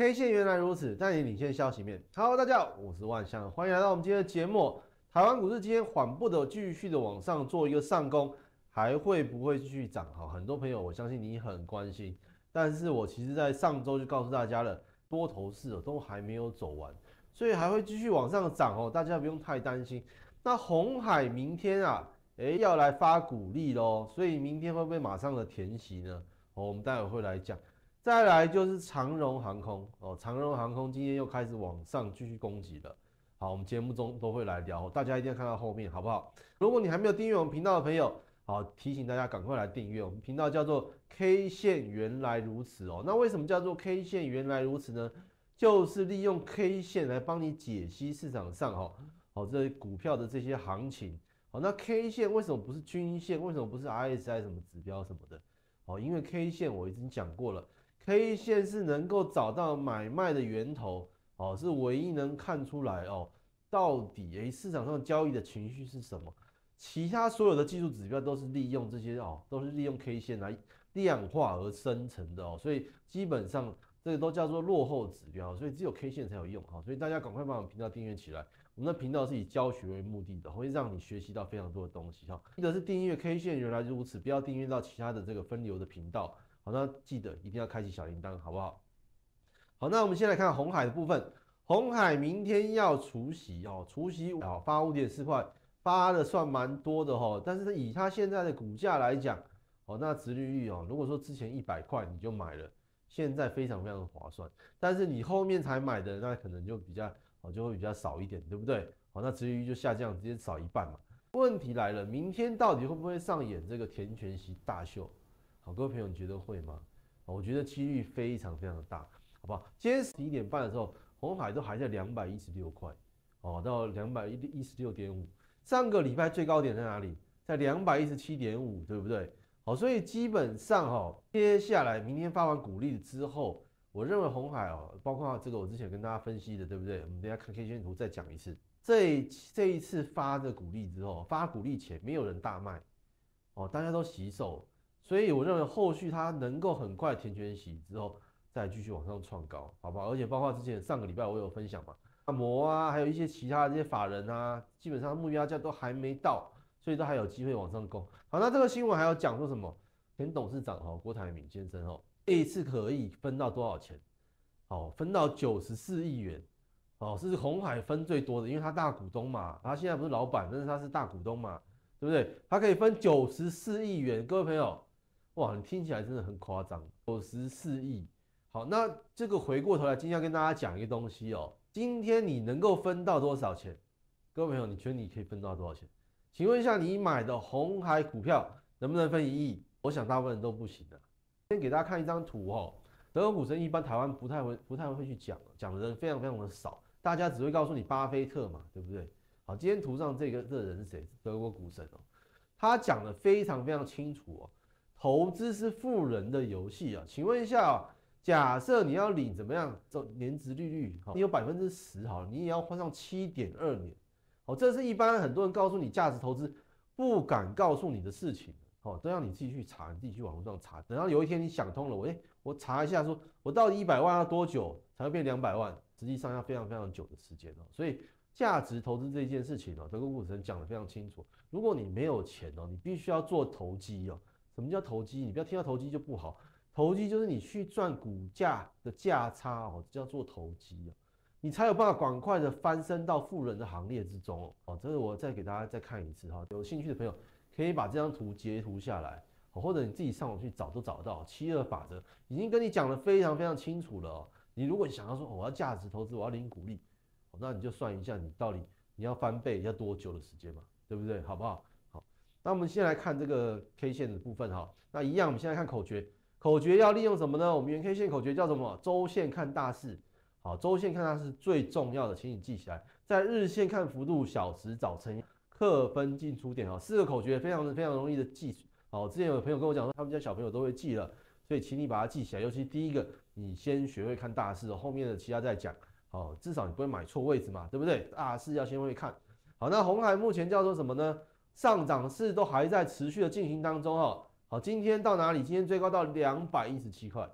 K 线原来如此，带你领先消息面。Hello，大家好，我是万象，欢迎来到我们今天的节目。台湾股市今天缓步的继续的往上做一个上攻，还会不会继续涨？哈，很多朋友我相信你很关心，但是我其实在上周就告诉大家了，多头市哦都还没有走完，所以还会继续往上涨哦，大家不用太担心。那红海明天啊，诶，要来发股利喽，所以明天会不会马上的填息呢？哦，我们待会会来讲。再来就是长荣航空哦，长荣航空今天又开始往上继续攻击了。好，我们节目中都会来聊，大家一定要看到后面，好不好？如果你还没有订阅我们频道的朋友，好提醒大家赶快来订阅我们频道，叫做 K 线原来如此哦。那为什么叫做 K 线原来如此呢？就是利用 K 线来帮你解析市场上哈，好这些股票的这些行情。好，那 K 线为什么不是均线？为什么不是 RSI 什么指标什么的？哦，因为 K 线我已经讲过了。K 线是能够找到买卖的源头哦，是唯一能看出来哦，到底诶，市场上交易的情绪是什么？其他所有的技术指标都是利用这些哦，都是利用 K 线来量化而生成的哦，所以基本上这个都叫做落后指标，所以只有 K 线才有用哈，所以大家赶快把我们频道订阅起来，我们的频道是以教学为目的的，会让你学习到非常多的东西哈。一个是订阅 K 线原来如此，不要订阅到其他的这个分流的频道。那记得一定要开启小铃铛，好不好？好，那我们先来看红海的部分。红海明天要除夕哦，除夕哦，发五点四块，发的算蛮多的哦。但是以它现在的股价来讲哦，那折率率哦，如果说之前一百块你就买了，现在非常非常的划算。但是你后面才买的，那可能就比较哦，就会比较少一点，对不对？哦，那折率率就下降，直接少一半嘛。问题来了，明天到底会不会上演这个田全席大秀？好，各位朋友，你觉得会吗？我觉得几率非常非常的大，好不好？今天十一点半的时候，红海都还在两百一十六块，哦，到两百一十六点五。上个礼拜最高点在哪里？在两百一十七点五，对不对？好，所以基本上哈，接下来明天发完股利之后，我认为红海哦，包括这个我之前跟大家分析的，对不对？我们等下看 K 线图再讲一次。这这一次发的股利之后，发股利前没有人大卖，哦，大家都洗手。所以我认为后续它能够很快填全息之后，再继续往上创高，好不好？而且包括之前上个礼拜我有分享嘛，按摩啊，还有一些其他这些法人啊，基本上目标价都还没到，所以都还有机会往上攻。好，那这个新闻还要讲说什么？田董事长哦，郭台铭先生哦，这一次可以分到多少钱？哦，分到九十四亿元，哦，是红海分最多的，因为他大股东嘛，他现在不是老板，但是他是大股东嘛，对不对？他可以分九十四亿元，各位朋友。哇，你听起来真的很夸张，九十四亿。好，那这个回过头来，今天要跟大家讲一个东西哦。今天你能够分到多少钱？各位朋友，你觉得你可以分到多少钱？请问一下，你买的红海股票能不能分一亿？我想大部分人都不行的。先给大家看一张图哦，德国股神一般台湾不太会，不太会去讲，讲的人非常非常的少，大家只会告诉你巴菲特嘛，对不对？好，今天图上这个这个人是谁？德国股神哦，他讲的非常非常清楚哦。投资是富人的游戏啊，请问一下，假设你要领怎么样，年值利率，你有百分之十，好，你也要换上七点二年，好，这是一般很多人告诉你价值投资不敢告诉你的事情，好，都要你自己去查，你自己去网络上查，等到有一天你想通了，我哎，我查一下，说我到底一百万要多久才会变两百万？实际上要非常非常久的时间哦，所以价值投资这件事情哦，德克股神讲的非常清楚，如果你没有钱哦，你必须要做投机哦。什么叫投机？你不要听到投机就不好，投机就是你去赚股价的价差哦，叫做投机你才有办法赶快的翻身到富人的行列之中哦。这个我再给大家再看一次哈，有兴趣的朋友可以把这张图截图下来，或者你自己上网去找都找得到。七二法则已经跟你讲的非常非常清楚了。你如果想要说我要价值投资，我要领股利，那你就算一下你到底你要翻倍要多久的时间嘛，对不对？好不好？那我们先来看这个 K 线的部分哈。那一样，我们现在看口诀，口诀要利用什么呢？我们原 K 线口诀叫什么？周线看大势，好，周线看它是最重要的，请你记起来。在日线看幅度小时早晨客分进出点哈，四个口诀非常非常容易的记。好，之前有朋友跟我讲说，他们家小朋友都会记了，所以请你把它记起来。尤其第一个，你先学会看大势，后面的其他再讲。好，至少你不会买错位置嘛，对不对？大势要先会看。好，那红海目前叫做什么呢？上涨势都还在持续的进行当中哈，好，今天到哪里？今天最高到两百一十七块，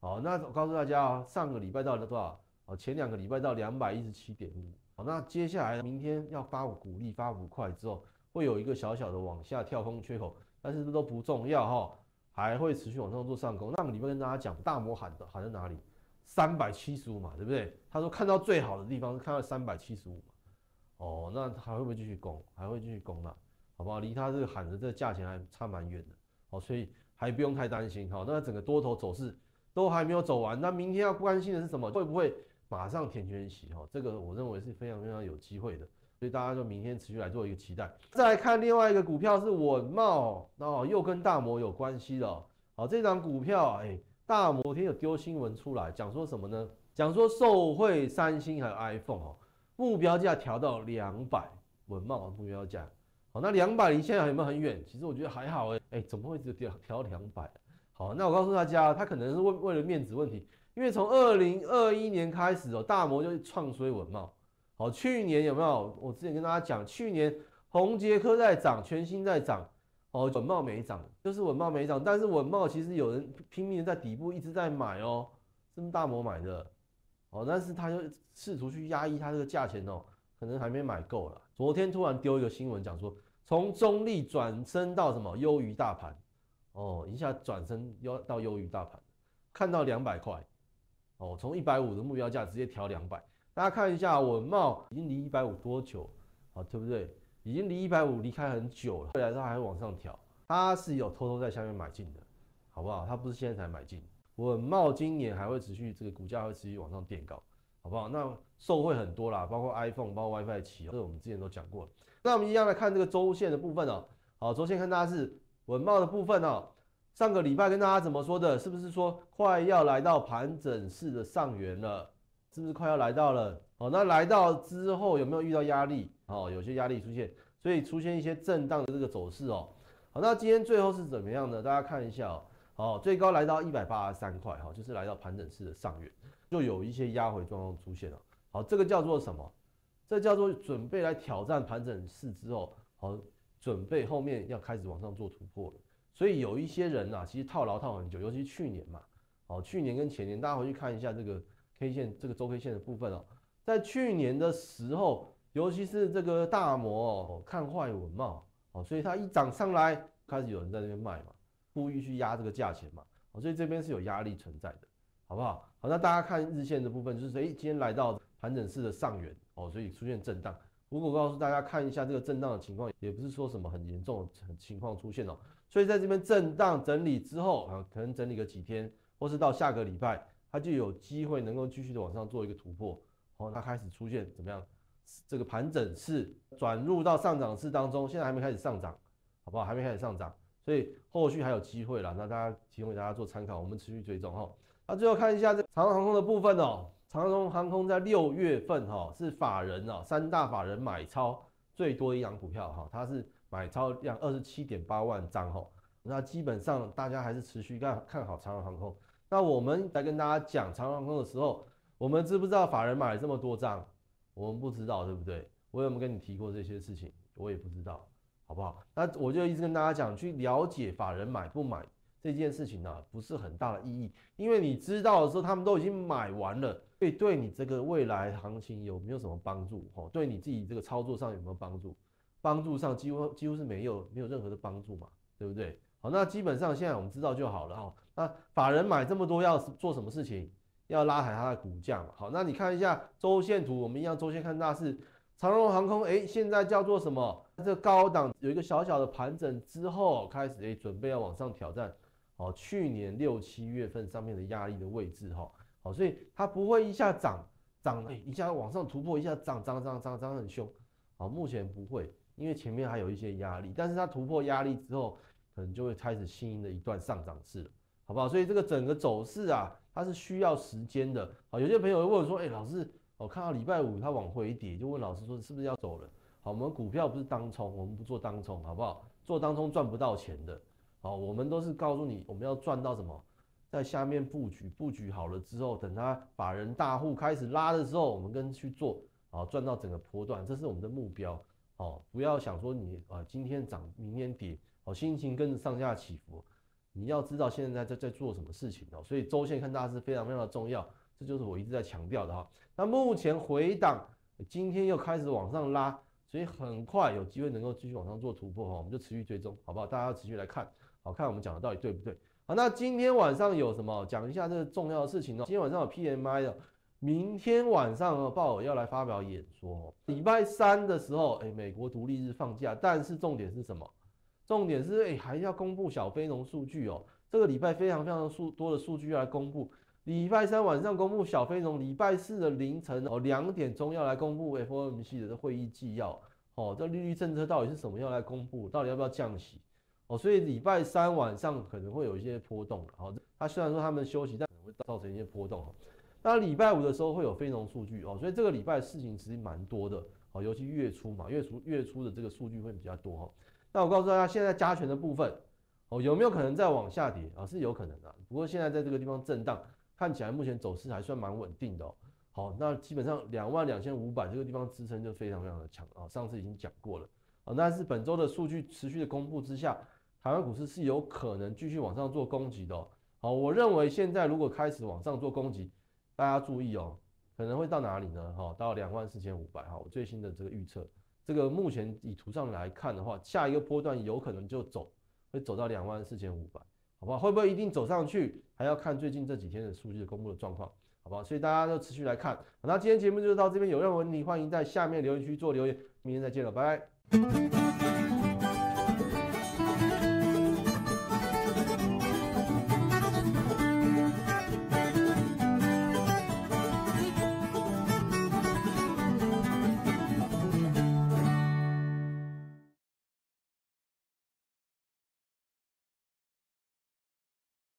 好，那我告诉大家啊，上个礼拜到了多少？哦，前两个礼拜到两百一十七点五，好，那接下来明天要发股利发五块之后，会有一个小小的往下跳空缺口，但是这都不重要哈，还会持续往上做上攻。那我礼拜跟大家讲，大摩喊的喊在哪里？三百七十五嘛，对不对？他说看到最好的地方是看到三百七十五嘛，哦，那还会不会继续攻？还会继续攻那？好不好？离他这个喊的这价钱还差蛮远的，好，所以还不用太担心。好，那整个多头走势都还没有走完，那明天要关心的是什么？会不会马上填全息？哈，这个我认为是非常非常有机会的，所以大家就明天持续来做一个期待。再来看另外一个股票是稳茂，那又跟大摩有关系了。好，这张股票哎，大摩昨天有丢新闻出来讲说什么呢？讲说受惠三星还有 iPhone，哦，目标价调到两百文茂目标价。好，那两百离现在有没有很远？其实我觉得还好哎，哎，怎么会只调调两百？好，那我告诉大家，他可能是为为了面子问题，因为从二零二一年开始哦，大摩就创衰文茂。好，去年有没有？我之前跟大家讲，去年宏杰科在涨，全新在涨，哦，文茂没涨，就是文茂没涨。但是文茂其实有人拼命在底部一直在买哦，不是大摩买的，哦，但是他就试图去压抑它这个价钱哦。可能还没买够了。昨天突然丢一个新闻讲说，从中立转身到什么优于大盘，哦，一下转身要到优于大盘，看到两百块，哦，从一百五的目标价直接调两百。大家看一下，文茂已经离一百五多久啊？对不对？已经离一百五离开很久了，未来它还会往上调，它是有偷偷在下面买进的，好不好？它不是现在才买进。文茂今年还会持续这个股价会持续往上垫高。好不好？那受惠很多啦，包括 iPhone，包括 WiFi 七，这我们之前都讲过了。那我们一样来看这个周线的部分哦。好，周线看大家是稳茂的部分哦。上个礼拜跟大家怎么说的？是不是说快要来到盘整式的上缘了？是不是快要来到了？哦，那来到之后有没有遇到压力？哦，有些压力出现，所以出现一些震荡的这个走势哦。好，那今天最后是怎么样的？大家看一下哦。哦，最高来到一百八十三块哈，就是来到盘整式的上缘。就有一些压回状况出现了，好，这个叫做什么？这叫做准备来挑战盘整市之后，好，准备后面要开始往上做突破了。所以有一些人呐，其实套牢套很久，尤其去年嘛，哦，去年跟前年，大家回去看一下这个 K 线，这个周 K 线的部分哦，在去年的时候，尤其是这个大摩哦，看坏文貌，哦，所以它一涨上来，开始有人在那边卖嘛，故意去压这个价钱嘛，哦，所以这边是有压力存在的，好不好？那大家看日线的部分，就是说，欸，今天来到盘整式的上缘哦，所以出现震荡。如果告诉大家看一下这个震荡的情况，也不是说什么很严重的情况出现哦。所以在这边震荡整理之后啊，可能整理个几天，或是到下个礼拜，它就有机会能够继续的往上做一个突破。哦，它开始出现怎么样？这个盘整式转入到上涨式当中，现在还没开始上涨，好不好？还没开始上涨。所以后续还有机会啦，那大家提供给大家做参考，我们持续追踪哈。那最后看一下这长航空的部分哦，长荣航空在六月份哈是法人哦三大法人买超最多一张股票哈，它是买超量二十七点八万张哈。那基本上大家还是持续看看好长荣航空。那我们来跟大家讲长荣航空的时候，我们知不知道法人买了这么多张？我们不知道对不对？我有没有跟你提过这些事情？我也不知道。好不好？那我就一直跟大家讲，去了解法人买不买这件事情呢，不是很大的意义，因为你知道的时候，他们都已经买完了，会对你这个未来行情有没有什么帮助？哦，对你自己这个操作上有没有帮助？帮助上几乎几乎是没有，没有任何的帮助嘛，对不对？好，那基本上现在我们知道就好了哈。那法人买这么多，要做什么事情？要拉抬它的股价嘛。好，那你看一下周线图，我们一样周线看大势。长荣航空，哎，现在叫做什么？这个高档有一个小小的盘整之后，开始诶准备要往上挑战，哦，去年六七月份上面的压力的位置哈，好，所以它不会一下涨涨，了一下往上突破，一下涨涨涨涨涨很凶，好，目前不会，因为前面还有一些压力，但是它突破压力之后，可能就会开始新的一段上涨势，好不好？所以这个整个走势啊，它是需要时间的，好，有些朋友问说，哎，老师，我看到礼拜五它往回跌，就问老师说是不是要走了？好，我们股票不是当冲，我们不做当冲，好不好？做当冲赚不到钱的。好，我们都是告诉你，我们要赚到什么，在下面布局，布局好了之后，等它把人大户开始拉的时候，我们跟去做，好，赚到整个波段，这是我们的目标。好，不要想说你啊，今天涨，明天跌，好，心情跟着上下起伏。你要知道现在在在做什么事情哦，所以周线看大是非常非常的重要，这就是我一直在强调的哈。那目前回档，今天又开始往上拉。所以很快有机会能够继续往上做突破哈，我们就持续追踪，好不好？大家要持续来看，好，看我们讲的到底对不对？好，那今天晚上有什么？讲一下这个重要的事情哦。今天晚上有 PMI 的，明天晚上鲍尔要来发表演说。礼拜三的时候，哎，美国独立日放假，但是重点是什么？重点是哎，还要公布小非农数据哦。这个礼拜非常非常数多的数据要来公布。礼拜三晚上公布小非农，礼拜四的凌晨哦两点钟要来公布 FOMC 的会议纪要，哦，这利率政策到底是什么？要来公布，到底要不要降息？哦，所以礼拜三晚上可能会有一些波动，哦，它虽然说他们休息，但可能会造成一些波动。那礼拜五的时候会有非农数据哦，所以这个礼拜事情其实蛮多的，哦，尤其月初嘛，月初月初的这个数据会比较多哈。那我告诉大家，现在加权的部分哦，有没有可能再往下跌啊？是有可能的，不过现在在这个地方震荡。看起来目前走势还算蛮稳定的，哦。好，那基本上两万两千五百这个地方支撑就非常非常的强啊，上次已经讲过了，但是本周的数据持续的公布之下，台湾股市是有可能继续往上做攻击的，哦。好，我认为现在如果开始往上做攻击，大家注意哦，可能会到哪里呢？哈，到两万四千五百哈，我最新的这个预测，这个目前以图上来看的话，下一个波段有可能就走，会走到两万四千五百。好好？会不会一定走上去，还要看最近这几天的数据公布的状况，好不好？所以大家都持续来看。那今天节目就到这边，有任何问题欢迎在下面留言区做留言，明天再见了，拜拜。